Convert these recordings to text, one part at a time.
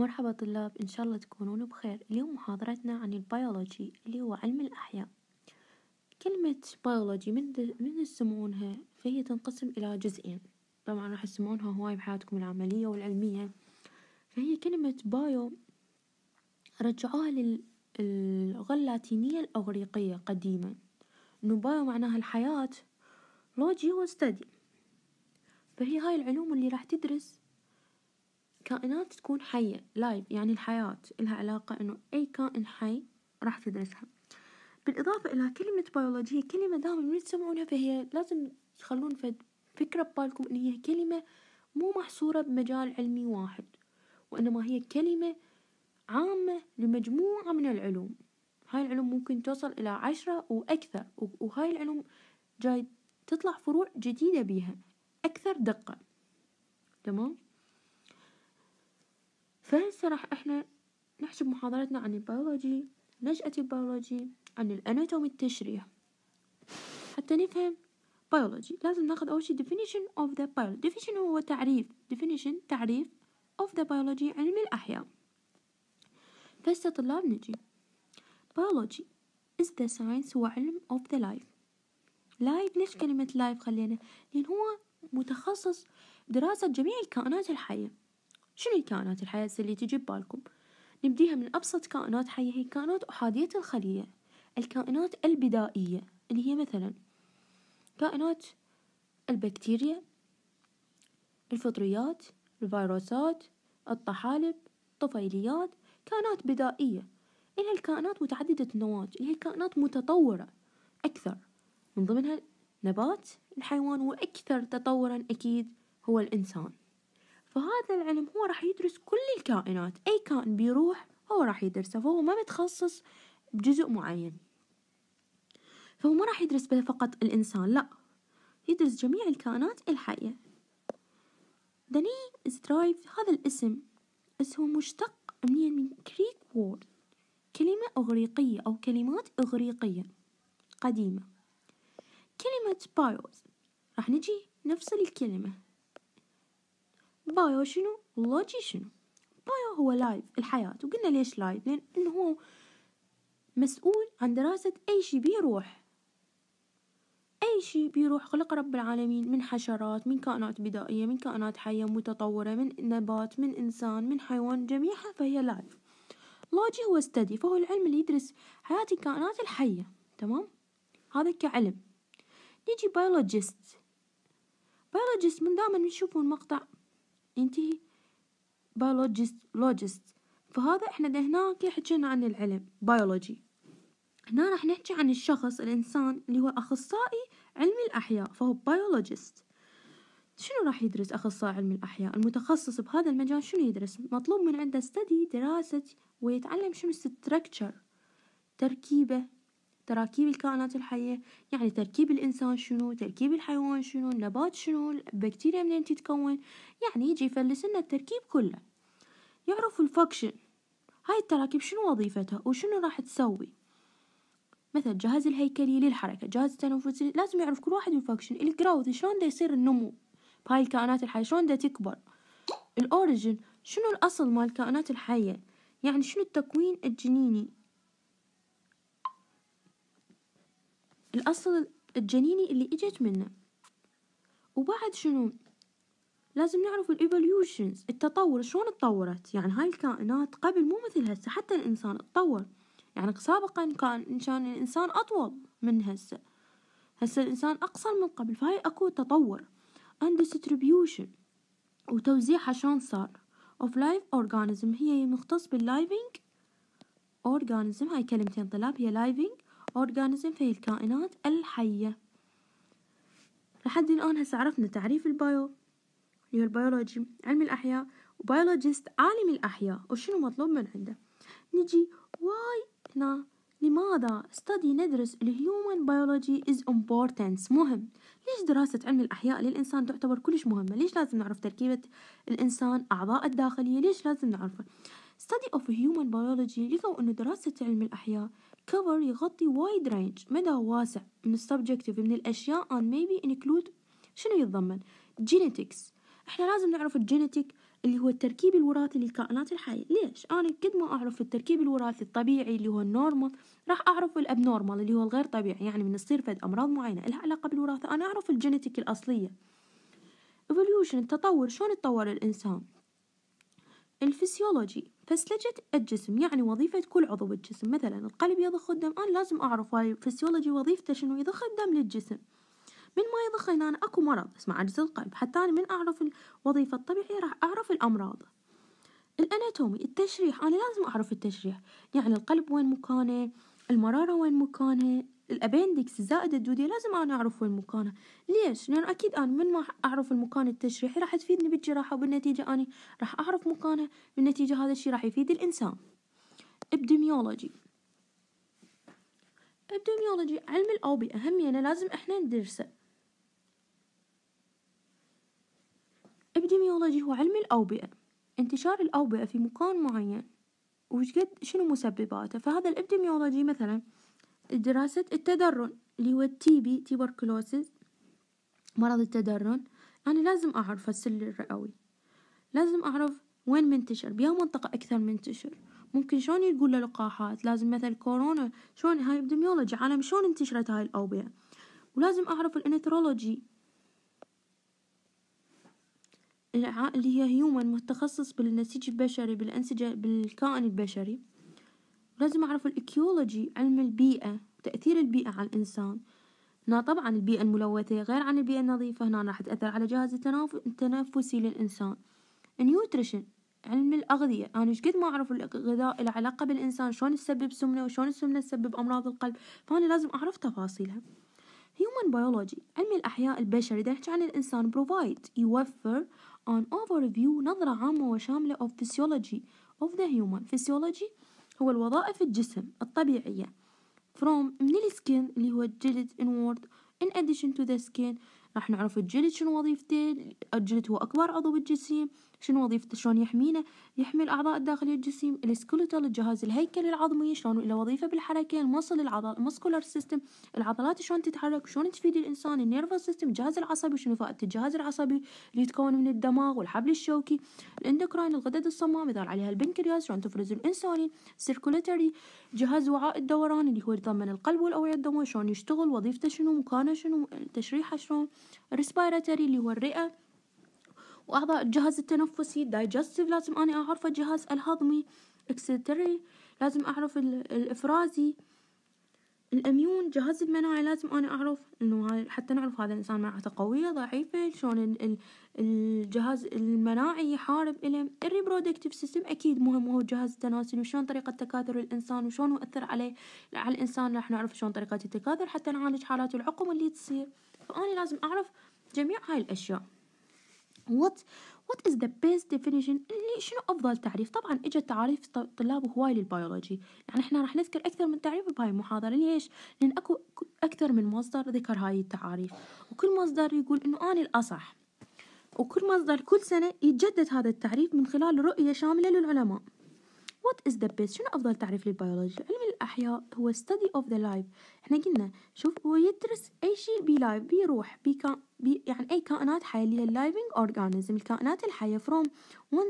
مرحبا طلاب إن شاء الله تكونون بخير اليوم محاضرتنا عن البيولوجي اللي هو علم الأحياء كلمة بيولوجي من, من تسمونها فهي تنقسم إلى جزئين طبعا راح تسمعونها هواي بحياتكم العملية والعلمية فهي كلمة بايو رجعوها للغة اللاتينية الأغريقية قديما إنه بايو معناها الحياة لوجي هو ستدي فهي هاي العلوم اللي راح تدرس كائنات تكون حية لايف يعني الحياة إلها علاقة إنه أي كائن حي راح تدرسها بالإضافة إلى كلمة بيولوجية كلمة دائما من تسمعونها فهي لازم تخلون فكرة ببالكم إن هي كلمة مو محصورة بمجال علمي واحد وإنما هي كلمة عامة لمجموعة من العلوم هاي العلوم ممكن توصل إلى عشرة وأكثر وهاي العلوم جاي تطلع فروع جديدة بيها أكثر دقة تمام فهسه راح احنا نحسب محاضرتنا عن البيولوجي نشأة البيولوجي عن الاناتومي التشريح حتى نفهم بيولوجي لازم ناخذ اول شيء definition of the biology definition هو تعريف definition تعريف of the biology علم الاحياء فهسه طلاب نجي biology is the science هو علم of the life لايف ليش كلمة لايف خلينا لأن هو متخصص دراسة جميع الكائنات الحية شنو الكائنات الحية اللي تجي ببالكم نبديها من أبسط كائنات حية هي كائنات أحادية الخلية الكائنات البدائية اللي هي مثلا كائنات البكتيريا الفطريات الفيروسات الطحالب الطفيليات كائنات بدائية إلى الكائنات متعددة النواة اللي هي كائنات متطورة أكثر من ضمنها نبات الحيوان وأكثر تطورا أكيد هو الإنسان فهذا العلم هو راح يدرس كل الكائنات أي كائن بيروح هو راح يدرسه فهو ما متخصص بجزء معين فهو ما راح يدرس فقط الإنسان لا يدرس جميع الكائنات الحية دني سترايف هذا الاسم اسمه مشتق من من كريك وورد كلمة أغريقية أو كلمات أغريقية قديمة كلمة بايوز راح نجي نفصل الكلمة بايو شنو لوجي شنو بايو هو لايف الحياة وقلنا ليش لايف إنه هو مسؤول عن دراسة أي شي بيروح أي شي بيروح خلق رب العالمين من حشرات من كائنات بدائية من كائنات حية متطورة من نبات من إنسان من حيوان جميعها فهي لايف لوجي هو استدي فهو العلم اللي يدرس حياة الكائنات الحية تمام هذا كعلم نيجي بيولوجيست بيولوجيست من دائما نشوفون مقطع انت بيولوجيست لوجيست فهذا احنا هنا كي حكينا عن العلم بيولوجي هنا راح نحكي عن الشخص الانسان اللي هو اخصائي علم الاحياء فهو بيولوجيست شنو راح يدرس اخصائي علم الاحياء المتخصص بهذا المجال شنو يدرس مطلوب من عنده ستدي دراسة ويتعلم شنو الستركتشر تركيبة تراكيب الكائنات الحية يعني تركيب الإنسان شنو تركيب الحيوان شنو النبات شنو البكتيريا منين تتكون يعني يجي يفلس لنا التركيب كله يعرف الفاكشن هاي التراكيب شنو وظيفتها وشنو راح تسوي مثلا جهاز الهيكلي للحركة جهاز التنفسي لازم يعرف كل واحد الفاكشن الجروث شلون دا يصير النمو بهاي الكائنات الحية شلون دا تكبر الأوريجن شنو الأصل مال الكائنات الحية يعني شنو التكوين الجنيني الأصل الجنيني اللي إجت منه وبعد شنو لازم نعرف الايفوليوشنز التطور شلون تطورت يعني هاي الكائنات قبل مو مثل هسه حتى الانسان تطور يعني سابقا كان كان الانسان اطول من هسه هسه الانسان اقصر من قبل فهاي اكو تطور and distribution وتوزيعها شلون صار of life organism هي مختص باللايفينج organism هاي كلمتين طلاب هي لايفينج أورجانيزم فهي الكائنات الحية لحد الآن هسه عرفنا تعريف البايو اللي هو البيولوجي علم الأحياء وبيولوجيست عالم الأحياء وشنو مطلوب من عنده نجي واي هنا لماذا study ندرس الهيومن بيولوجي is important مهم ليش دراسة علم الأحياء للإنسان تعتبر كلش مهمة ليش لازم نعرف تركيبة الإنسان أعضاء الداخلية ليش لازم نعرفه study of human biology لقوا أن دراسة علم الأحياء cover يغطي وايد رينج مدى واسع من subjective من الأشياء ان maybe include شنو يتضمن genetics احنا لازم نعرف الجينيتيك اللي هو التركيب الوراثي للكائنات الحية ليش أنا قد ما أعرف التركيب الوراثي الطبيعي اللي هو النورمال راح أعرف الأبنورمال اللي هو الغير طبيعي يعني من تصير فد أمراض معينة لها علاقة بالوراثة أنا أعرف الجينيتيك الأصلية evolution التطور شلون تطور الإنسان الفسيولوجي فسلجة الجسم يعني وظيفة كل عضو بالجسم مثلا القلب يضخ الدم أنا لازم أعرف هاي فسيولوجي وظيفته شنو يضخ الدم للجسم من ما يضخ هنا أنا أكو مرض اسمه عجز القلب حتى أنا من أعرف الوظيفة الطبيعية راح أعرف الأمراض الأناتومي التشريح أنا لازم أعرف التشريح يعني القلب وين مكانه المرارة وين مكانها الابندكس زائد الدودية لازم أنا أعرف وين مكانها ليش؟ لان أكيد أنا من ما أعرف المكان التشريحي راح تفيدني بالجراحة وبالنتيجة أني راح أعرف مكانها بالنتيجة هذا الشي راح يفيد الإنسان ابديميولوجي ابديميولوجي علم الأوبئة يعني لازم إحنا ندرسه ابديميولوجي هو علم الأوبئة انتشار الأوبئة في مكان معين وش قد شنو مسبباته فهذا الابديميولوجي مثلا دراسة التدرن اللي هو التي بي تيبركلوسيس مرض التدرن أنا لازم أعرف السل الرئوي لازم أعرف وين منتشر بيا منطقة أكثر منتشر ممكن شلون يقول للقاحات لقاحات لازم مثل كورونا شلون هاي ابديميولوجي عالم شلون انتشرت هاي الأوبئة ولازم أعرف الانترولوجي اللي هي هيومن متخصص بالنسيج البشري بالأنسجة بالكائن البشري لازم أعرف الإيكيولوجي علم البيئة تأثير البيئة على الإنسان هنا طبعا البيئة الملوثة غير عن البيئة النظيفة هنا راح تأثر على جهاز التنفسي للإنسان النيوتريشن علم الأغذية أنا قد ما أعرف الغذاء له علاقة بالإنسان شلون تسبب سمنة وشلون السمنة تسبب أمراض القلب فأنا لازم أعرف تفاصيلها Human Biology علم الأحياء البشري ده عن الإنسان provide يوفر an overview نظرة عامة وشاملة of physiology of the human physiology هو الوظائف الجسم الطبيعية from من السكين اللي هو الجلد inward in addition to the skin راح نعرف الجلد شنو وظيفته الجلد هو أكبر عضو بالجسم شنو وظيفته شلون يحمينا يحمي الأعضاء الداخلية الجسم السكوليتال الجهاز الهيكلي العظمي شلون له وظيفة بالحركة المصل العضل المسكولر سيستم العضلات شلون تتحرك شلون تفيد الإنسان النيرف سيستم الجهاز العصبي شنو فائدة الجهاز العصبي اللي يتكون من الدماغ والحبل الشوكي الاندوكراين الغدد الصماء مثال عليها البنكرياس شلون تفرز الإنسولين سيركوليتري جهاز وعاء الدوران اللي هو يتضمن القلب والأوعية الدموية شلون يشتغل وظيفته شنو مكانه شنو تشريحه شلون ريسبيراتوري اللي هو الرئة وأعضاء الجهاز التنفسي دايجستيف لازم أنا أعرف الجهاز الهضمي إكسيتري لازم أعرف الإفرازي الاميون جهاز المناعه لازم انا اعرف انه حتى نعرف هذا الانسان مناعته قويه ضعيفه شلون الجهاز المناعي يحارب إله الريبرودكتيف سيستم اكيد مهم وهو الجهاز التناسلي وشلون طريقه تكاثر الانسان وشلون يؤثر عليه على الانسان راح نعرف شلون طريقه التكاثر حتى نعالج حالات العقم اللي تصير فانا لازم اعرف جميع هاي الاشياء what what is the best definition اللي يعني شنو افضل تعريف طبعا اجى تعريف طلاب هواي للبيولوجي يعني احنا راح نذكر اكثر من تعريف بهاي المحاضره ليش لان اكو اكثر من مصدر ذكر هاي التعاريف وكل مصدر يقول انه انا الاصح وكل مصدر كل سنه يتجدد هذا التعريف من خلال رؤيه شامله للعلماء What is the best؟ شنو افضل تعريف للبيولوجي علم الاحياء هو study of the life احنا قلنا شوف هو يدرس اي شيء بي life بيروح بي كا بي يعني اي كائنات حيه اللي هي living organism الكائنات الحيه from one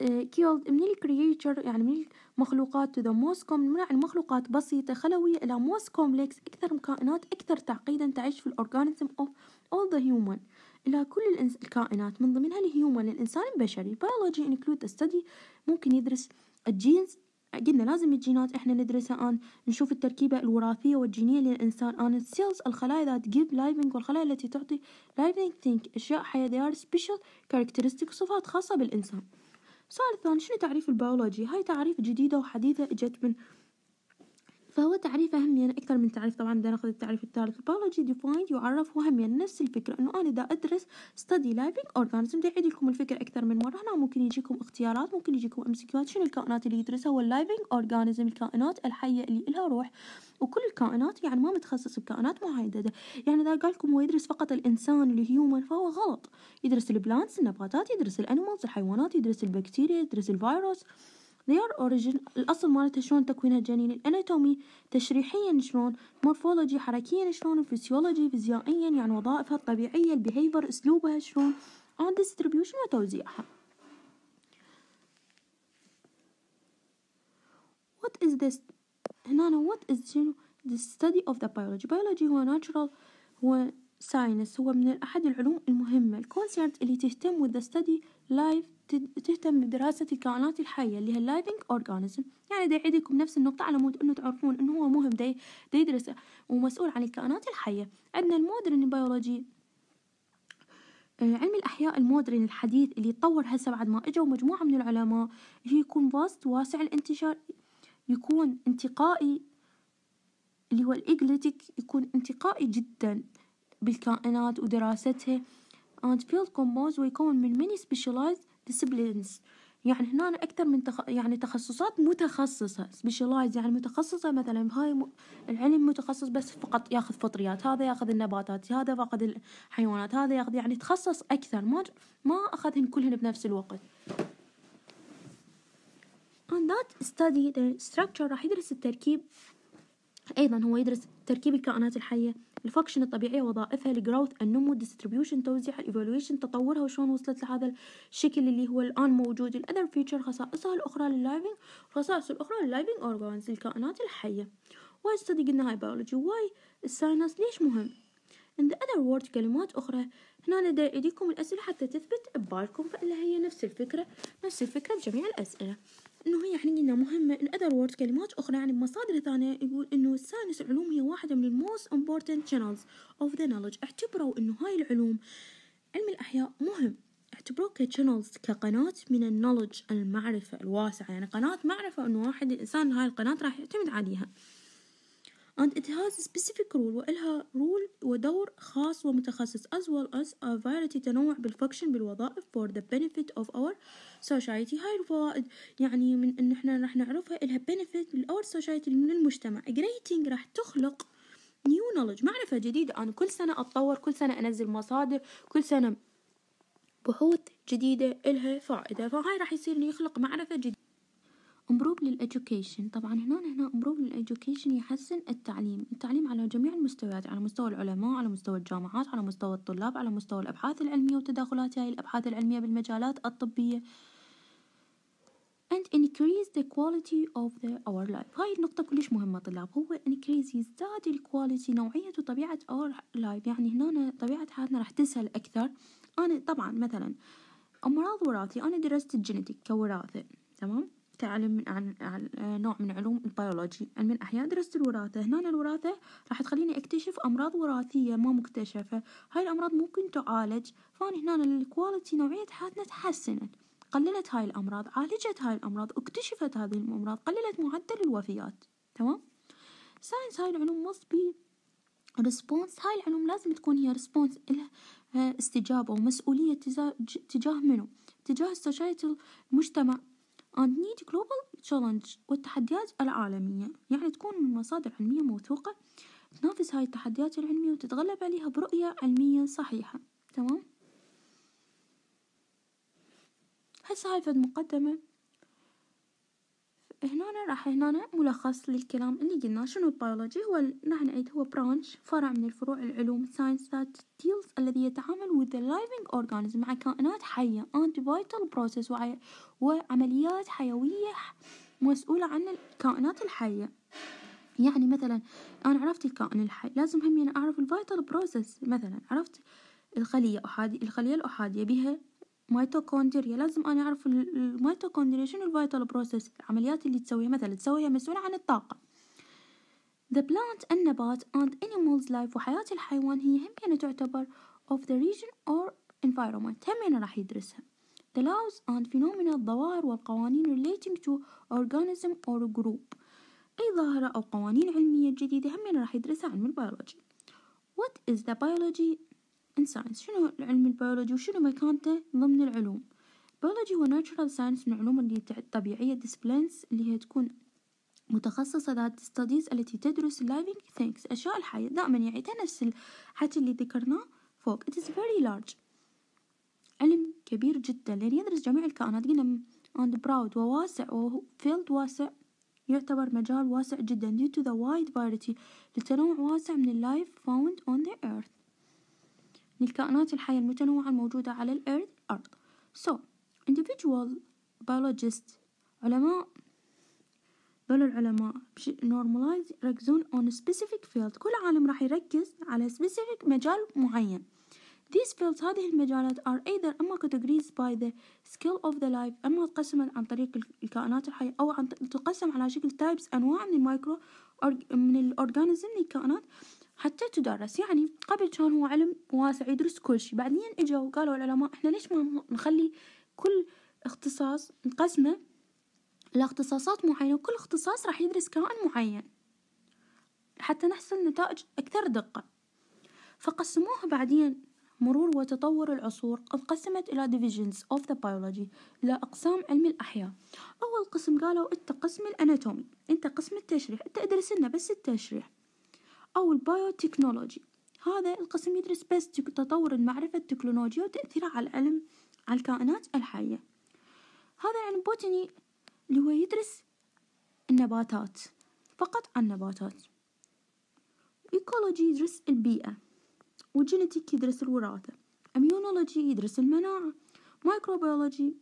آه، killed من creature يعني من المخلوقات to the most common من المخلوقات يعني بسيطة خلوية إلى most complex أكثر كائنات أكثر تعقيدا تعيش في الأورجانيزم of all the human إلى كل الكائنات من ضمنها الهيومن الإنسان البشري biology include the study ممكن يدرس الجينز قلنا لازم الجينات احنا ندرسها آن نشوف التركيبة الوراثية والجينية للإنسان آن السيلز الخلايا ذات جيف لايفنج والخلايا التي تعطي لايفنج ثينك أشياء حية they are special characteristics صفات خاصة بالإنسان السؤال الثاني شنو تعريف البيولوجي هاي تعريف جديدة وحديثة اجت من فهو تعريف أهميا يعني أكثر من تعريف طبعا بدنا ناخذ التعريف الثالث البيولوجي ديفايند يعرف وهميا نفس الفكرة إنه أنا دا أدرس ستدي لايفينج أورجانيزم يعيد لكم الفكرة أكثر من مرة هنا ممكن يجيكم اختيارات ممكن يجيكم ام شنو الكائنات اللي يدرسها هو اللايفينج أورجانيزم الكائنات الحية اللي إلها روح وكل الكائنات يعني ما متخصص بكائنات محددة يعني إذا قال لكم هو يدرس فقط الإنسان الهيومن فهو غلط يدرس البلانتس النباتات يدرس الأنيمالز الحيوانات يدرس البكتيريا يدرس الفيروس Their origin الأصل مالتها شلون تكوينها الجنين الأناتومي تشريحيا شلون مورفولوجي حركيا شلون فيسيولوجي فيزيائيا يعني وظائفها الطبيعية البيهيفر أسلوبها شلون and distribution وتوزيعها What is this هنا what is the study of the biology biology هو natural هو science هو من أحد العلوم المهمة الكونسيرت اللي تهتم with the study life تهتم بدراسة الكائنات الحية اللي هي اللايفنج أورجانيزم يعني دا يعيدكم نفس النقطة على مود أنه تعرفون أنه هو مهم دا يدرس ومسؤول عن الكائنات الحية عندنا المودرن بيولوجي آه، علم الأحياء المودرن الحديث اللي تطور هسه بعد ما إجوا مجموعة من العلماء اللي يكون فاست واسع الانتشار يكون انتقائي اللي هو الإجليتيك يكون انتقائي جدا بالكائنات ودراستها and field compose ويكون من many specialized disciplines يعني هنا أكثر من تخ... يعني تخصصات متخصصة specialized يعني متخصصة مثلا هاي م... العلم متخصص بس فقط ياخذ فطريات هذا ياخذ النباتات هذا فقط الحيوانات هذا ياخذ يعني تخصص أكثر ما ما أخذهن كلهن بنفس الوقت on that study the structure راح يدرس التركيب أيضا هو يدرس تركيب الكائنات الحية الفاكشن الطبيعيه وظائفها الجروث النمو الديستريبيوشن توزيع الايفالويشن تطورها وشلون وصلت لهذا الشكل اللي هو الان موجود الاذر فيتشر خصائصها الاخرى لللايفنج خصائص الاخرى لللايفنج اورجانز الكائنات الحيه واي ستدي قلنا هاي بيولوجي واي الساينس ليش مهم ان the other word كلمات أخرى هنا دا أيديكم الأسئلة حتى تثبت ببالكم فاللي هي نفس الفكرة نفس الفكرة بجميع الأسئلة انه هي عندنا مهمة in other words كلمات اخرى يعني بمصادر ثانية يقول انه الساينس العلوم هي واحدة من الموست important channels of the knowledge اعتبروا انه هاي العلوم علم الاحياء مهم اعتبروه كشانلز كقناة من النولج المعرفة الواسعة يعني قناة معرفة انه واحد الانسان هاي القناة راح يعتمد عليها and it has a specific role وإلها رول ودور خاص ومتخصص as well as a variety تنوع بالفكشن بالوظائف for the benefit of our society هاي الفوائد يعني من إن إحنا راح نعرفها إلها benefit our society من المجتمع grading راح تخلق new knowledge معرفة جديدة أنا كل سنة أتطور كل سنة أنزل مصادر كل سنة بحوث جديدة إلها فائدة فهاي راح يصير يخلق معرفة جديدة امبروف للادوكيشن طبعا هنا هنا امبروف للادوكيشن يحسن التعليم التعليم على جميع المستويات على مستوى العلماء على مستوى الجامعات على مستوى الطلاب على مستوى الأبحاث العلمية وتداخلات هاي الأبحاث العلمية بالمجالات الطبية and increase the quality of the our life هاي النقطة كلش مهمة طلاب هو increase يزداد الكواليتي نوعية وطبيعة our life يعني هنا طبيعة حياتنا راح تسهل أكثر أنا طبعا مثلا أمراض وراثي أنا درست الجينيتيك كوراثة تمام تعلم عن, عن نوع من علوم البيولوجي علم الأحياء درست الوراثة هنا الوراثة راح تخليني أكتشف أمراض وراثية ما مكتشفة هاي الأمراض ممكن تعالج فأنا هنا الكواليتي نوعية حياتنا تحسنت قللت هاي الأمراض عالجت هاي الأمراض اكتشفت هذه الأمراض قللت معدل الوفيات تمام ساينس هاي العلوم وصبي ريسبونس هاي العلوم لازم تكون هي ريسبونس لها آه، استجابة ومسؤولية تجاه منو تجاه السوشيال المجتمع and need global challenge والتحديات العالمية يعني تكون من مصادر علمية موثوقة تنافس هاي التحديات العلمية وتتغلب عليها برؤية علمية صحيحة تمام هسه هاي فد مقدمة هنا راح هنا ملخص للكلام اللي قلناه شنو البيولوجي هو راح نعيد هو برانش فرع من الفروع العلوم ساينس ذات ديلز الذي يتعامل with the living organism مع كائنات حية and vital process وعمليات حيوية مسؤولة عن الكائنات الحية يعني مثلا أنا عرفت الكائن الحي لازم هم أنا يعني أعرف الفايتال بروسيس مثلا عرفت الخلية الأحادية الخلية الأحادية بها ميتوكوندريا لازم أنا أعرف الميتوكوندريا شنو الفايتال بروسيس العمليات اللي تسويها مثلا تسويها مسؤولة عن الطاقة The plant النبات and animals life وحياة الحيوان هي هم كانت تعتبر of the region or environment أنا راح يدرسها The laws and phenomena الظواهر والقوانين relating to organism or group أي ظاهرة أو قوانين علمية جديدة أنا راح يدرسها علم البيولوجي What is the biology ان science شنو علم البيولوجي وشنو مكانته ضمن العلوم بيولوجي هو ناتشورال ساينس من العلوم اللي الطبيعية disciplines اللي هي تكون متخصصة ذات ستاديز التي تدرس living things أشياء الحية دائما يعيدها نفس الحكي اللي ذكرناه فوق it is very large علم كبير جدا لأن يدرس جميع الكائنات قلنا and broad وواسع وهو field واسع يعتبر مجال واسع جدا due to the wide variety لتنوع واسع من اللايف found on the earth للكائنات الحية المتنوعة الموجودة على الأرض أرض so individual biologists علماء دول العلماء normalize يركزون on specific field كل عالم راح يركز على specific مجال معين These fields هذه المجالات are either أما categories by the scale of the life أما تقسم عن طريق الكائنات الحية أو عن تقسم على شكل types أنواع من المايكرو من الأورجانيزم للكائنات حتى تدرس يعني قبل كان هو علم واسع يدرس كل شيء بعدين اجوا وقالوا العلماء احنا ليش ما نخلي كل اختصاص نقسمه لاختصاصات معينة وكل اختصاص راح يدرس كائن معين حتى نحصل نتائج أكثر دقة فقسموها بعدين مرور وتطور العصور انقسمت إلى divisions of the biology إلى أقسام علم الأحياء أول قسم قالوا أنت قسم الأناتومي أنت قسم التشريح أنت ادرس لنا بس التشريح أو البيوتكنولوجي هذا القسم يدرس بس تطور المعرفة التكنولوجية وتأثيرها على العلم على الكائنات الحية هذا العلم بوتني اللي هو يدرس النباتات فقط عن النباتات إيكولوجي يدرس البيئة وجينيتيك يدرس الوراثة إميونولوجي يدرس المناعة مايكروبيولوجي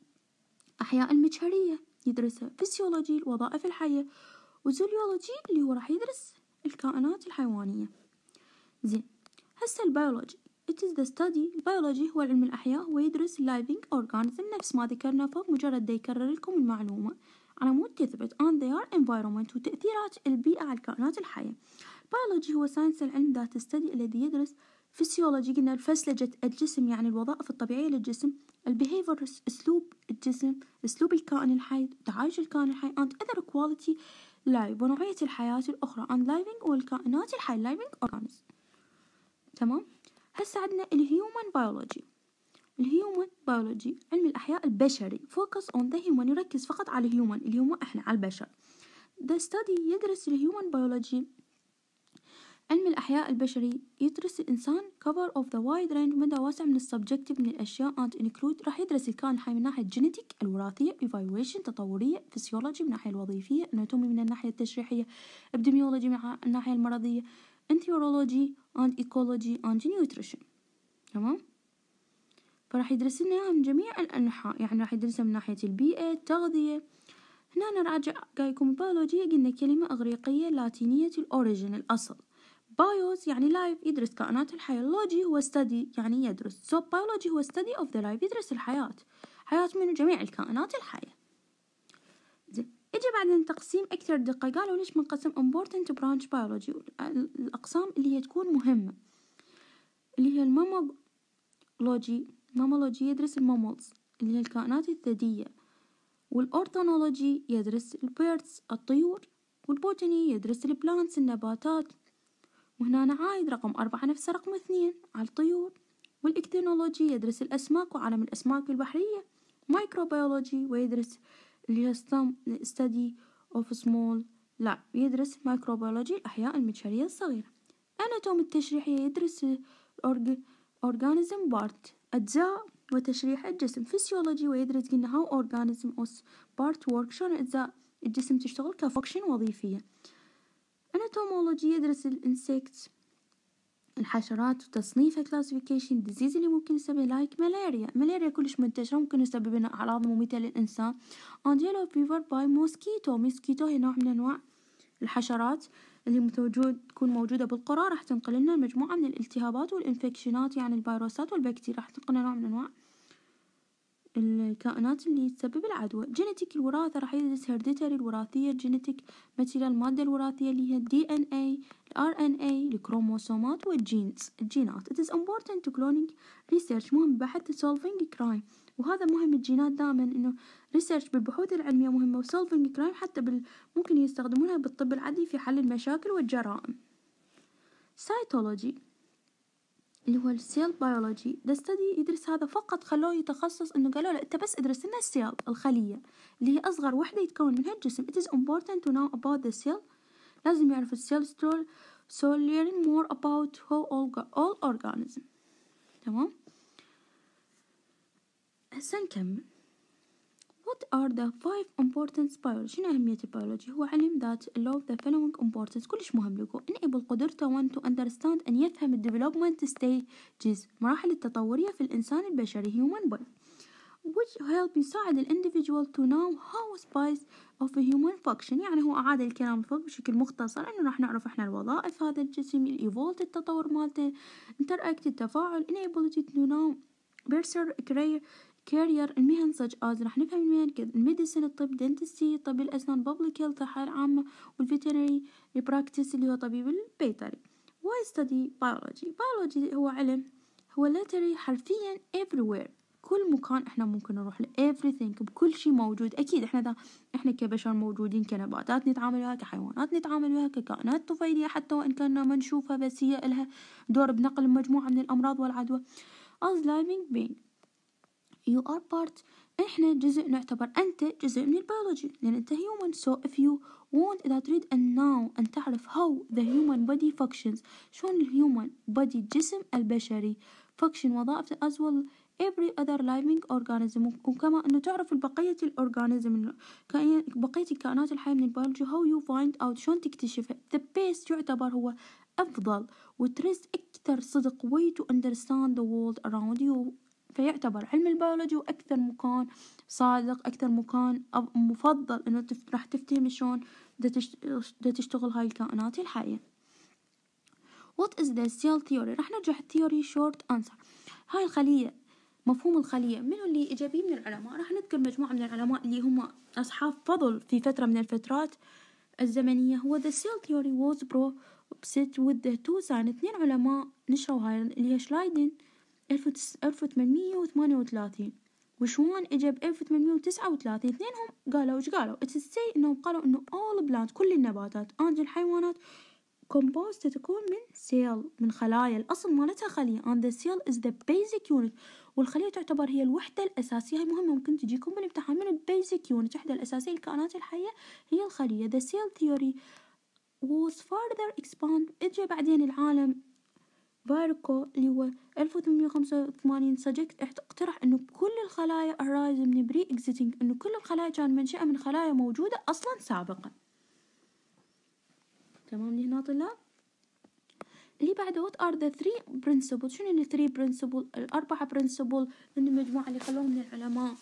أحياء المجهرية يدرسها فسيولوجي الوظائف الحية وزوليولوجي اللي هو راح يدرس الكائنات الحيوانية زين هسه البيولوجي It is the study البيولوجي هو علم الأحياء هو يدرس living organism نفس ما ذكرنا فوق مجرد دا يكرر لكم المعلومة على مود تثبت on their environment وتأثيرات البيئة على الكائنات الحية البيولوجي هو ساينس العلم ذات study الذي يدرس فسيولوجي قلنا الفسلجة الجسم يعني الوظائف الطبيعية للجسم البيهيفير اسلوب الجسم اسلوب الكائن الحي تعايش الكائن الحي and other quality لايف ونوعية الحياة الأخرى unliving والكائنات الحية living organisms تمام هسا عندنا الهيومن بيولوجي الهيومن بيولوجي علم الأحياء البشري فوكس اون ذا هيومن يركز فقط على الهيومن الهيومن احنا على البشر ذا study يدرس الهيومن بيولوجي علم الأحياء البشري يدرس الإنسان cover of the wide range مدى واسع من السبجكتيف من الأشياء and include راح يدرس الكائن الحي من ناحية جينيتيك الوراثية evaluation تطورية physiology من ناحية الوظيفية anatomy من الناحية التشريحية epidemiology من الناحية المرضية entheology and ecology and nutrition تمام فراح يدرس لنا من جميع الأنحاء يعني راح يدرسها من ناحية البيئة التغذية هنا نراجع جايكم البيولوجية قلنا كلمة إغريقية لاتينية الأوريجين الأصل بايوس يعني لايف يدرس كائنات الحياة لوجي هو ستدي يعني يدرس so بايولوجي هو ستدي اوف ذا لايف يدرس الحياة حياة من جميع الكائنات الحية زين اجى بعدين تقسيم اكثر دقة قالوا ليش منقسم important branch biology الاقسام اللي هي تكون مهمة اللي هي المامولوجي مامولوجي يدرس المامولز اللي هي الكائنات الثدية والأورتونولوجي يدرس البيرتس الطيور والبوتني يدرس البلانتس النباتات وهنا عايد رقم أربعة نفس رقم اثنين على الطيور والإكتينولوجي يدرس الأسماك وعالم الأسماك البحرية مايكروبيولوجي ويدرس اللي هي study of small لا يدرس مايكروبيولوجي الأحياء المجهرية الصغيرة أناتوم التشريحية يدرس organism بارت أجزاء وتشريح الجسم فيسيولوجي ويدرس قلنا هاو أورجانيزم أوس بارت ورك شلون أجزاء الجسم تشتغل كفكشن وظيفية اناتومولوجي يدرس الانسكت الحشرات وتصنيفها كلاسيفيكيشن ديزيز اللي ممكن يسبب لايك ملاريا ملاريا كلش منتشره ممكن يسبب لنا اعراض مميته للانسان انديلو فيفر باي موسكيتو موسكيتو هي نوع من انواع الحشرات اللي متوجود تكون موجوده بالقرى راح تنقل لنا مجموعه من الالتهابات والانفكشنات يعني الفيروسات والبكتيريا راح تنقل لنا نوع من انواع الكائنات اللي تسبب العدوى جينيتيك الوراثة راح يدرس هيرديتري الوراثية جينيتيك مثل المادة الوراثية اللي هي الدي ان اي الار ان اي الكروموسومات والجينز الجينات it is important to cloning research مهم بحث solving crime وهذا مهم الجينات دائما انه ريسيرش بالبحوث العلمية مهمة solving كرايم حتى بال... ممكن يستخدمونها بالطب العادي في حل المشاكل والجرائم سايتولوجي اللي هو السيل بيولوجي ده ستدي يدرس هذا فقط خلوه يتخصص انه قالوا له انت بس ادرس لنا السيل الخليه اللي هي اصغر وحده يتكون منها الجسم it is important to know about the cell لازم يعرف السيل ستول so learn more about how all organism تمام هسه نكمل What are the five important biology؟ شنو أهمية البيولوجي؟ هو علم ذات allow the following important كلش مهم لكو enable قدرته one to understand أن يفهم ال development stages مراحل التطورية في الإنسان البشري human body which help يساعد ال individual to know how spice of a human function يعني هو أعاد الكلام فوق بشكل مختصر إنه راح نعرف إحنا الوظائف هذا الجسم ال evolved التطور مالته interact التفاعل enable to know Berser career كارير المهن such از راح نفهم المهن كذا الميديسن الطب دنتستي طب الأسنان بابليك هيلث الحياة العامة والفيترينري براكتس اللي هو طبيب البيطري واي ستدي بيولوجي بيولوجي هو علم هو literally حرفيا everywhere كل مكان احنا ممكن نروح ل everything بكل شيء موجود اكيد احنا ده احنا كبشر موجودين كنباتات نتعامل وياها كحيوانات نتعامل وياها ككائنات طفيلية حتى وان كنا ما نشوفها بس هي لها دور بنقل مجموعة من الامراض والعدوى as living being you are part احنا جزء نعتبر انت جزء من البيولوجي لان انت human so if you want اذا تريد ان now ان تعرف how the human body functions شلون الهيومن body جسم البشري function وظائفته as well every other living organism وكما أنه تعرف البقية الأورجانيزم بقية الكائنات الحية من البيولوجي how you find out شلون تكتشفها the best يعتبر هو أفضل وتريس أكثر صدق way to understand the world around you فيعتبر علم البيولوجي أكثر مكان صادق أكثر مكان مفضل إنه راح تفتهم شلون دا تشتغل هاي الكائنات الحية What is the cell theory؟ راح نرجع الثيوري short answer هاي الخلية مفهوم الخلية منو اللي إيجابي من العلماء راح نذكر مجموعة من العلماء اللي هم أصحاب فضل في فترة من الفترات الزمنية هو the cell theory was pro بست وذ تو ساين اثنين علماء نشروا هاي اللي هي شلايدن ألف وثمانمية وثمانية وثلاثين وشوان اجى ب 1839 اثنينهم قالوا وش قالوا اتس انهم قالوا انه اول بلانت كل النباتات اند الحيوانات كومبوست تكون من سيل من خلايا الاصل مالتها خليه and the cell is the basic unit والخليه تعتبر هي الوحده الاساسيه هي مهمه ممكن تجيكم بالامتحان من البيزك يونت وحده الاساسيه للكائنات الحيه هي الخليه the cell theory was further expanded اجى بعدين العالم باركو اللي هو ألف وخمسة وثمانين سجكت اقترح انه كل الخلايا arise من بري اكزيتنج انه كل الخلايا كان منشأة من خلايا موجودة اصلا سابقا تمام هنا طلاب اللي بعده what are the three principles شنو اللي three principle الأربعة برنسبل من المجموعة اللي خلوهم من العلماء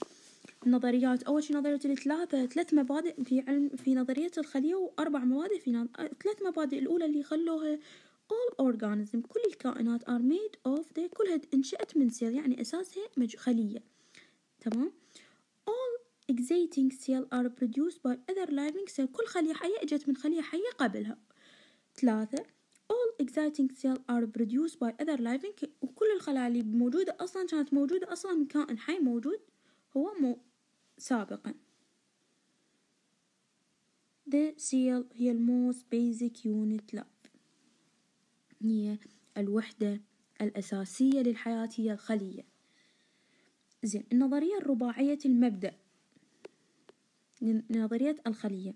النظريات أول شي نظرية الثلاثة ثلاث مبادئ في علم في نظرية الخلية وأربع مبادئ في نظ... ثلاث مبادئ الأولى اللي خلوها all organism كل الكائنات are made of the كلها انشأت من سيل يعني أساسها خلية تمام all existing cell are produced by other living cell كل خلية حية اجت من خلية حية قبلها ثلاثة all existing cell are produced by other living وكل الخلايا اللي موجودة أصلا كانت موجودة أصلا من كائن حي موجود هو مو سابقا the cell هي most basic unit لا هي الوحدة الأساسية للحياة هي الخلية زين النظرية الرباعية المبدأ نظرية الخلية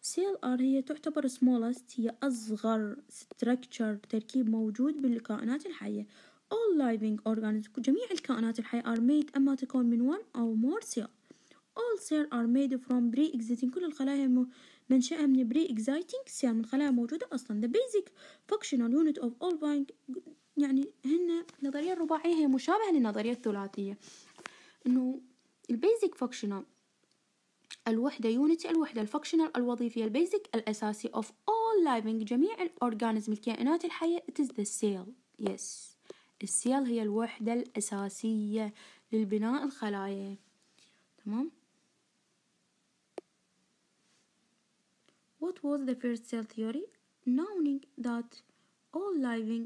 سيل ار هي تعتبر smallest هي أصغر structure تركيب موجود بالكائنات الحية all living organisms جميع الكائنات الحية are made أما تكون من one أو more cell all cells are made from pre-existing كل الخلايا منشأها من بري اكزايتنج السيال من خلايا موجودة أصلا the basic functional unit of all يعني هن النظرية الرباعية هي مشابهة للنظرية الثلاثية إنه البيزك فاكشنال الوحدة يونتي الوحدة الفاكشنال الوظيفية البيزك الأساسي of all living جميع الأورجانزم الكائنات الحية it is the cell yes السيل هي الوحدة الأساسية للبناء الخلايا تمام What was the first cell theory? Knowing that all living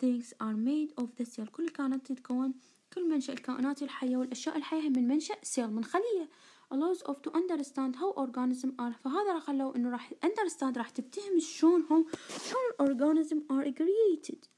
things are made of the cell كل كائنات تتكون كل منشأ الكائنات الحية والأشياء الحية من منشأ cell من خلية allows of to understand how organism are فهذا راح خلوه انه راح understand راح تفتهم شلون هم شلون organism are created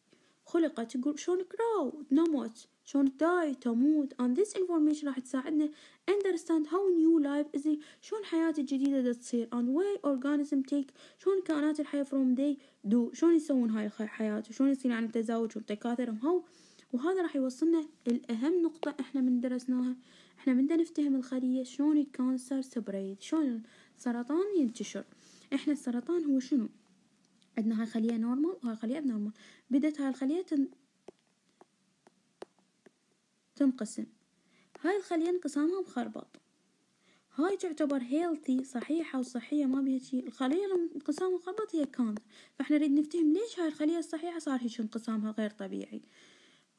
خلقت تقول شلون كراو نموت شلون داي تموت and this information راح تساعدنا understand how new life is شلون حياة الجديدة دا تصير and way organism take شلون كائنات الحياة from they do شلون يسوون هاي الحياة وشلون يصير عن التزاوج وتكاثرهم هاو وهذا راح يوصلنا الأهم نقطة احنا من درسناها احنا من نفتهم الخلية شلون الكانسر سبريد شلون السرطان ينتشر احنا السرطان هو شنو عندنا هاي خلية نورمال وهاي خلية ابنورمال بدت هاي الخلية تن... تنقسم هاي الخلية انقسامها مخربط هاي تعتبر هيلثي صحيحة وصحية ما بيها شي الخلية انقسام مخربط هي كانت فاحنا نريد نفتهم ليش هاي الخلية الصحيحة صار هيك انقسامها غير طبيعي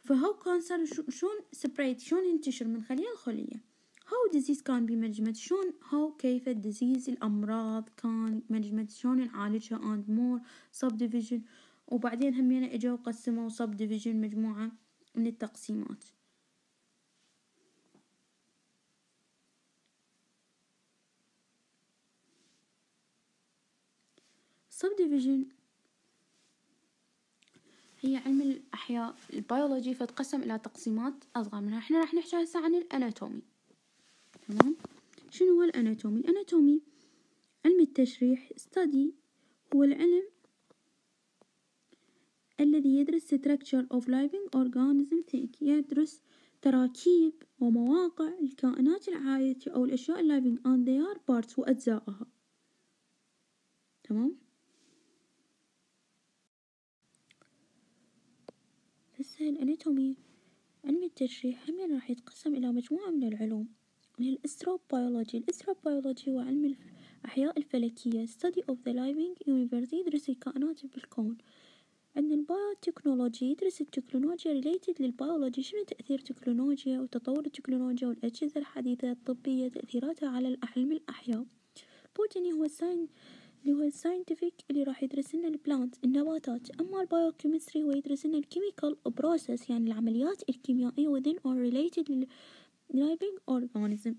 فهو كانسر شلون سبريت شلون ينتشر من خلية لخلية هاو ديزيز كان بمجمد شلون هاو كيف الديزيز الأمراض كان مجمد شلون نعالجها and more subdivision وبعدين همينا اجوا قسموا subdivision مجموعة من التقسيمات subdivision هي علم الأحياء البيولوجي فتقسم إلى تقسيمات أصغر منها احنا راح نحكي هسه عن الأناتومي تمام شنو هو الاناتومي الاناتومي علم التشريح study هو العلم الذي يدرس structure of living organism think يدرس تراكيب ومواقع الكائنات العايشة أو الأشياء living and their parts وأجزائها تمام هسه الأناتومي علم التشريح هم راح يتقسم إلى مجموعة من العلوم من الأستروبيولوجي الأستروبيولوجي هو علم الأحياء الفلكية study of the living universe يدرس الكائنات بالكون عندنا البايوتكنولوجي يدرس التكنولوجيا ريليتد للبيولوجي شنو تأثير التكنولوجيا وتطور التكنولوجيا والأجهزة الحديثة الطبية تأثيراتها على علم الأحياء بوتني هو ساين اللي هو الساينتفك اللي راح يدرس لنا البلانت النباتات اما البايوكيمستري هو يدرس لنا الكيميكال بروسس يعني العمليات الكيميائيه within or related living organism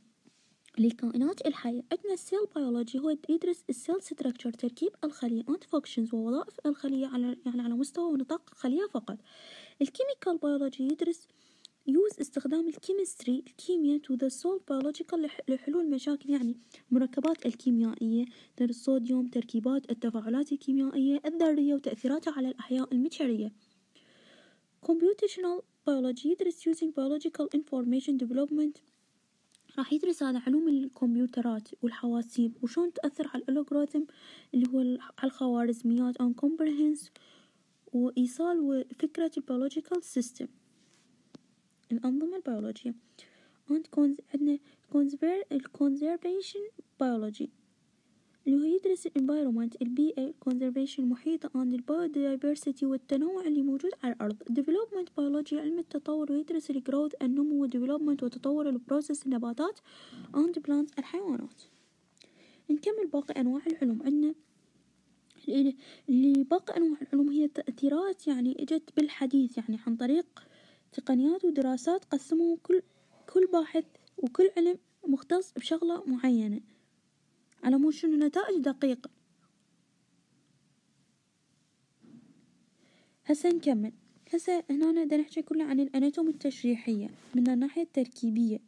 لكائنات الحية عندنا السيل بيولوجي هو يدرس السيل ستركتشر تركيب الخلية and functions ووظائف الخلية على يعني على مستوى ونطاق الخلية فقط الكيميكال بيولوجي يدرس يوز استخدام الكيمستري الكيمياء to the soul biological لحلول مشاكل يعني مركبات الكيميائية الصوديوم تركيبات التفاعلات الكيميائية الذرية وتأثيراتها على الأحياء المجهرية computational بيولوجي يدرس using biological information development راح يدرس هذا علوم الكمبيوترات والحواسيب وشون تأثر على الالوغوريثم اللي هو على الخوارزميات on comprehense وإيصال وفكرة البيولوجيكال سيستم الأنظمة البيولوجية عندنا conservation biology اللي هو يدرس الانفايرومنت البيئة conservation المحيطة and biodiversity والتنوع اللي موجود على الأرض development biology علم التطور ويدرس الجروث النمو والديفلوبمنت وتطور البروسيس النباتات and plants الحيوانات نكمل باقي أنواع العلوم عندنا اللي باقي أنواع العلوم هي تأثيرات يعني إجت بالحديث يعني عن طريق تقنيات ودراسات قسموا كل كل باحث وكل علم مختص بشغلة معينة على مو شنو نتائج دقيقة هسه نكمل هسه هنا دا نحكي كله عن الاناتوم التشريحية من الناحية التركيبية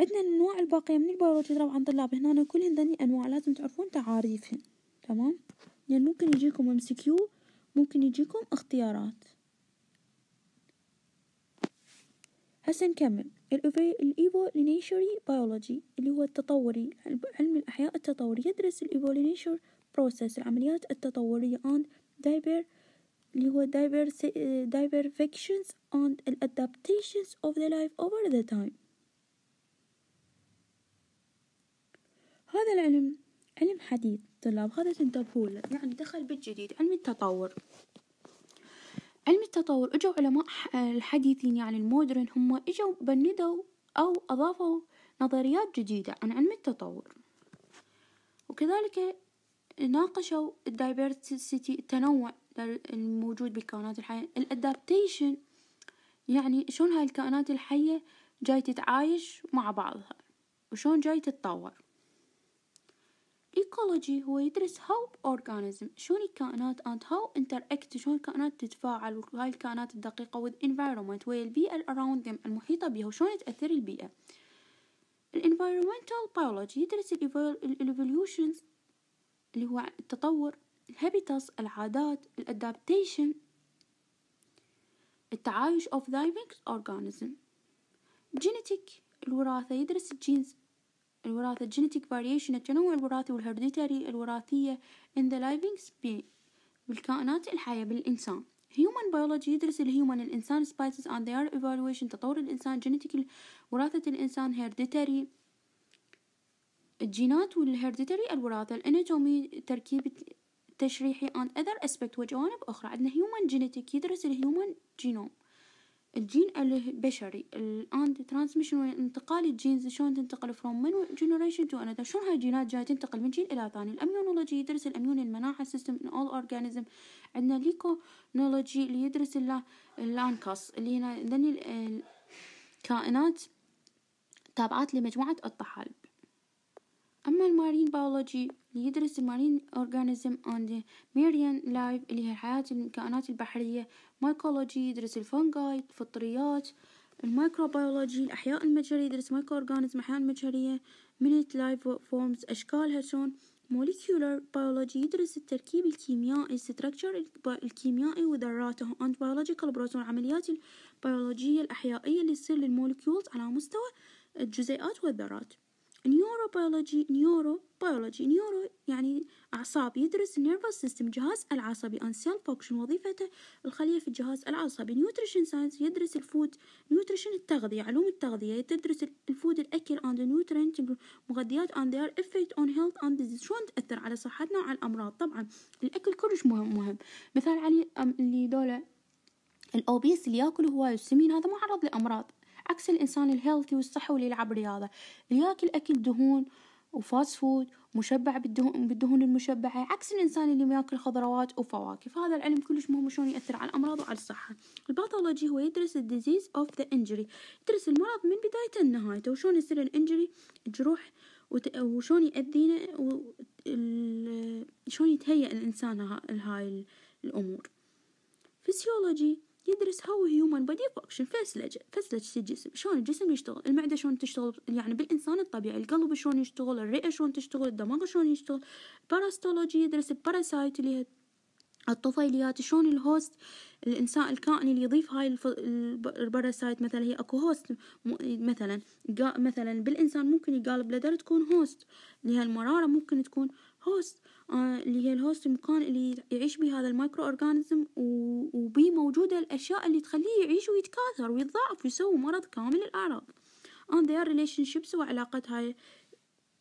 عندنا الانواع الباقية من البيولوجي طبعا طلاب هنا كل هذني انواع لازم تعرفون تعاريفهم تمام يعني ممكن يجيكم ام سي كيو ممكن يجيكم اختيارات هسه نكمل الإيفولينيشوري بيولوجي اللي هو التطوري علم الأحياء التطوري يدرس الإيفولينيشور بروسيس العمليات التطورية and diver اللي هو fictions and adaptations of the life over the time هذا العلم علم حديث طلاب هذا تنتبهوا له يعني دخل بالجديد علم التطور علم التطور اجوا علماء الحديثين يعني المودرن هم اجوا بندوا او اضافوا نظريات جديدة عن علم التطور وكذلك ناقشوا الدايفرسيتي التنوع الموجود بالكائنات الحية الادابتيشن يعني شلون هاي الكائنات الحية جاي تتعايش مع بعضها وشون جاي تتطور الإيكولوجي هو يدرس هاو أورجانيزم شلون الكائنات انت هاو انتراكت شلون الكائنات تتفاعل وهاي الكائنات الدقيقة وذ انفايرمنت ويا البيئة الاراوند المحيطة بها وشلون تأثر البيئة الانفايرمنتال بايولوجي يدرس الايفوليوشنز اللي هو التطور الهابيتس العادات الادابتيشن التعايش of dynamic organism genetic الوراثة يدرس الجينز الوراثة genetic variation التنوع الوراثي والهرديتاري الوراثية in the living species بالكائنات الحية بالإنسان Human Biology يدرس الهيومن الإنسان spices and their evaluation تطور الإنسان genetic وراثة الإنسان hereditary الجينات والهيرديتري الوراثة الاناتومي تركيب تشريحي and other aspect وجوانب أخرى عندنا human genetic يدرس الهيومن جينوم الجين البشري الآن ترانسميشن انتقال الجينز شلون تنتقل فروم من جنريشن تو انذر شلون هاي الجينات جاي تنتقل من جين إلى ثاني الأميونولوجي يدرس الأميون المناعة سيستم ان اول اورجانيزم عندنا ليكونولوجي اللي يدرس اللانكاس اللي هنا ذني الكائنات تابعات لمجموعة الطحالب أما المارين بيولوجي ليدرس المارين أورجانيزم أند ميريان لايف اللي هي حياة الكائنات البحرية مايكولوجي يدرس الفونجاي الفطريات الميكروبيولوجي الأحياء المجرية يدرس مايكرو أورجانيزم أحياء المجرية مينيت لايف فورمز أشكالها شلون موليكيولر بيولوجي يدرس التركيب الكيميائي الستركتشر الكيميائي وذراته and biological بروتون العمليات البيولوجية الأحيائية اللي تصير للموليكيولز على مستوى الجزيئات والذرات نيوروبيولوجي نيورو بيولوجي نيورو يعني أعصاب يدرس النيرفوس سيستم جهاز العصبي أن سيل فوكشن وظيفته الخلية في الجهاز العصبي نيوتريشن ساينس يدرس الفود نيوتريشن التغذية علوم التغذية تدرس الفود الأكل أند نيوترينت مغذيات أند ذير إفكت أون هيلث أند شلون تأثر على صحتنا وعلى الأمراض طبعا الأكل كلش مهم مهم مثال علي اللي دولة الأوبيس اللي ياكل هواي السمين هذا معرض لأمراض عكس الإنسان الهيلثي والصحي واللي يلعب رياضة اللي ياكل أكل دهون وفاست فود مشبع بالدهون, بالدهون المشبعة عكس الإنسان اللي ما ياكل خضروات وفواكه فهذا العلم كلش مهم شلون يأثر على الأمراض وعلى الصحة الباثولوجي هو يدرس الديزيز اوف ذا انجري يدرس المرض من بدايته لنهايته وشون يصير الانجري الجروح وشون يأذينا شلون يتهيأ الإنسان لهاي الأمور فسيولوجي يدرس هو هيومن بودي فانكشن فسلج فسلج الجسم شلون الجسم يشتغل المعده شلون تشتغل يعني بالانسان الطبيعي القلب شلون يشتغل الرئه شلون تشتغل الدماغ شلون يشتغل باراستولوجي يدرس الباراسايت اللي هي الطفيليات شلون الهوست الانسان الكائن اللي يضيف هاي الباراسايت مثلا هي اكو هوست مثلا مثلا بالانسان ممكن يقال بلدر تكون هوست لها المراره ممكن تكون هوست آه، اللي هي الهوست المكان اللي يعيش به هذا المايكرو اورجانيزم وبي موجودة الأشياء اللي تخليه يعيش ويتكاثر ويتضاعف ويسوي مرض كامل الأعراض and their relationships وعلاقة هاي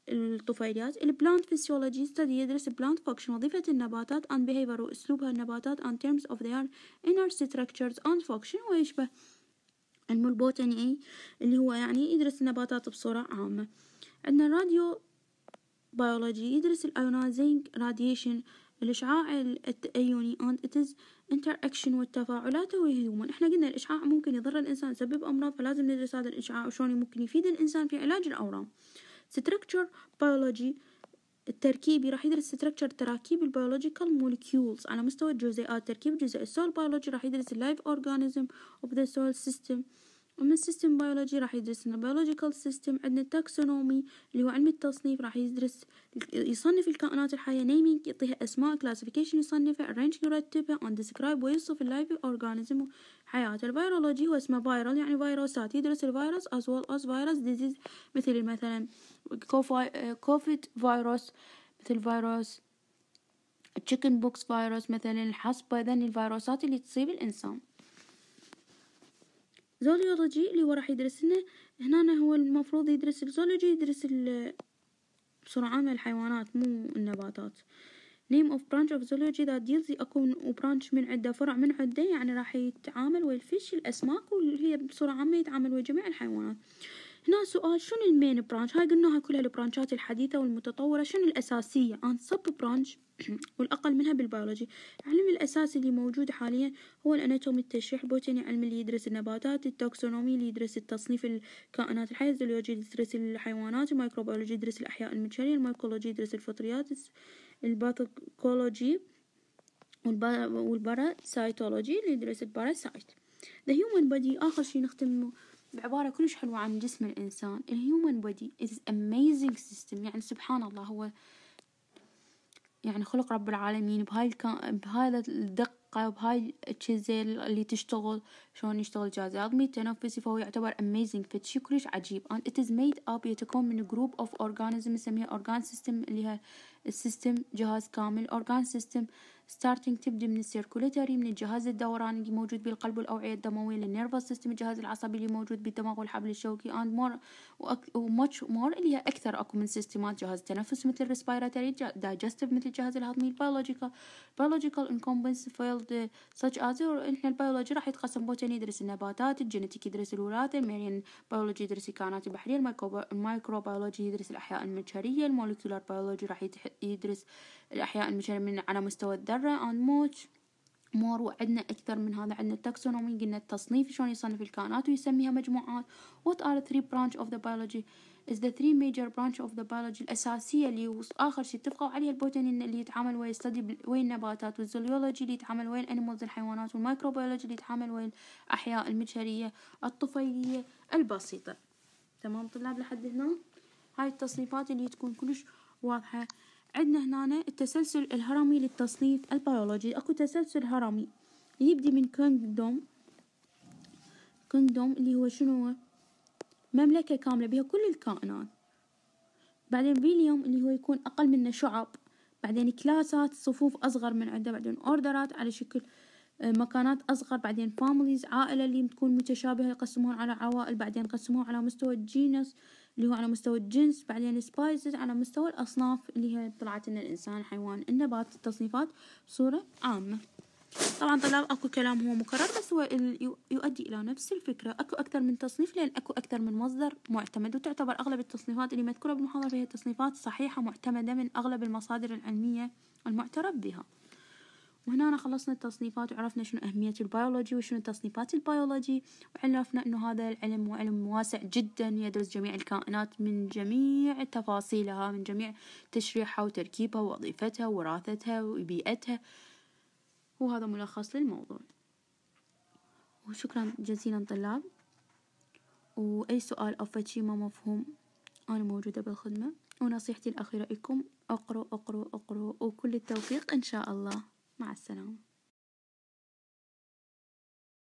الطفيليات البلانت فيسيولوجي ستدي يدرس بلانت فاكشن وظيفة النباتات and behavior وأسلوبها النباتات and terms of their inner structures and function ويشبه علم البوتاني اللي هو يعني يدرس النباتات بصورة عامة عندنا الراديو بيولوجي يدرس ال راديشن الإشعاع التأيوني and it is interaction والتفاعلات وهيومن احنا قلنا الإشعاع ممكن يضر الإنسان يسبب أمراض فلازم ندرس هذا الإشعاع وشلون ممكن يفيد الإنسان في علاج الأورام structure biology التركيبي راح يدرس structure تراكيب البيولوجيكال مولكيولز على مستوى الجزيئات تركيب جزيء السول بيولوجي راح يدرس اللايف اورجانيزم اوف ذا سول سيستم ومن السيستم بيولوجي راح يدرس لنا بيولوجيكال سيستم عندنا التاكسونومي اللي هو علم التصنيف راح يدرس يصنف الكائنات الحية نيمينج يعطيها اسماء كلاسيفيكيشن يصنفها ارينج يرتبها اون ديسكرايب ويوصف اللايف اورجانيزم حياته الفيرولوجي هو اسمه فايرال يعني فيروسات يدرس الفيروس از ويل از فيروس ديزيز مثل مثلا كوفيد فيروس مثل فيروس تشيكن بوكس فيروس مثلا الحصبة إذن الفيروسات اللي تصيب الإنسان زوليولوجي اللي هو راح يدرس لنا هنا هو المفروض يدرس الزولوجي يدرس بصورة عامة الحيوانات مو النباتات نيم اوف برانش اوف زولوجي ذات ديلز اكون وبرانش من عده فرع من عده يعني راح يتعامل ويا الفيش الاسماك واللي هي بصوره عامه يتعامل ويا جميع الحيوانات هنا سؤال شنو المين برانش هاي قلناها كلها البرانشات الحديثة والمتطورة شنو الأساسية عن سب برانش والأقل منها بالبيولوجي العلم الأساسي اللي موجود حاليا هو الأناتومي التشريح البوتيني علم اللي يدرس النباتات التوكسونومي اللي يدرس التصنيف الكائنات الحية الزيولوجي يدرس الحيوانات الميكروبيولوجي يدرس الأحياء المنشية الميكولوجي يدرس الفطريات الباثوكولوجي والباراسايتولوجي اللي يدرس الباراسايت The human body آخر شي نختم بعبارة كلش حلوة عن جسم الإنسان الهيومن بودي is amazing system يعني سبحان الله هو يعني خلق رب العالمين بهاي الكا... بهذا الدقة بهاي التشيزل اللي تشتغل شلون يشتغل جهاز العظمي التنفسي فهو يعتبر amazing شي كلش عجيب and it is made up يتكون من group of organisms نسميها organ system اللي هي السيستم جهاز كامل organ system ستارتنج تبدي من السيركوليتري من الجهاز الدوراني اللي موجود بالقلب والاوعيه الدمويه للنيرف سيستم الجهاز العصبي اللي موجود بالدماغ والحبل الشوكي اند مور وماتش مور اللي هي اكثر اكو من سيستمات جهاز التنفس مثل الريسبيراتوري دايجستيف مثل الجهاز الهضمي البيولوجيكال بيولوجيكال انكومبنس فيلد سوتش از احنا البيولوجي راح يتقسم بوتاني يدرس النباتات الجينيتيك يدرس الوراثه المارين بيولوجي يدرس الكائنات البحريه المايكرو بيولوجي يدرس الاحياء المجهريه المولكيولار بيولوجي راح يدرس الأحياء المشرة على مستوى الذرة on much مور وعندنا أكثر من هذا عندنا التاكسونومي قلنا التصنيف شلون يصنف الكائنات ويسميها مجموعات what are three branch of the biology is the three major branch of the biology الأساسية اللي آخر شي اتفقوا عليها البوتاني اللي يتعامل ويا الصدي ويا النباتات والزوليولوجي اللي يتعامل ويا الأنيمالز الحيوانات والمايكروبيولوجي اللي يتعامل ويا الأحياء المجهرية الطفيلية البسيطة تمام طلاب لحد هنا هاي التصنيفات اللي تكون كلش واضحة عندنا هنا التسلسل الهرمي للتصنيف البيولوجي اكو تسلسل هرمي يبدي من كونغدوم كونغدوم اللي هو شنو هو مملكة كاملة بها كل الكائنات بعدين فيليوم اللي هو يكون أقل منه شعب بعدين كلاسات صفوف أصغر من عنده بعدين أوردرات على شكل مكانات أصغر بعدين فاميليز عائلة اللي تكون متشابهة يقسمون على عوائل بعدين يقسمون على مستوى الجينس اللي هو على مستوى الجنس بعدين سبايسز على مستوى الأصناف اللي هي طلعت إن الإنسان الحيوان النبات التصنيفات بصورة عامة طبعا طلاب اكو كلام هو مكرر بس هو يؤدي الى نفس الفكره اكو اكثر من تصنيف لان اكو اكثر من مصدر معتمد وتعتبر اغلب التصنيفات اللي مذكوره بالمحاضره هي تصنيفات صحيحه معتمده من اغلب المصادر العلميه المعترف بها وهنا أنا خلصنا التصنيفات وعرفنا شنو أهمية البيولوجي وشنو تصنيفات البيولوجي وعرفنا أنه هذا العلم وعلم واسع جدا يدرس جميع الكائنات من جميع تفاصيلها من جميع تشريحها وتركيبها ووظيفتها وراثتها وبيئتها وهذا ملخص للموضوع وشكرا جزيلا طلاب وأي سؤال أو شي ما مفهوم أنا موجودة بالخدمة ونصيحتي الأخيرة لكم أقرأ أقرأ أقرأ وكل التوفيق إن شاء الله مع السلامة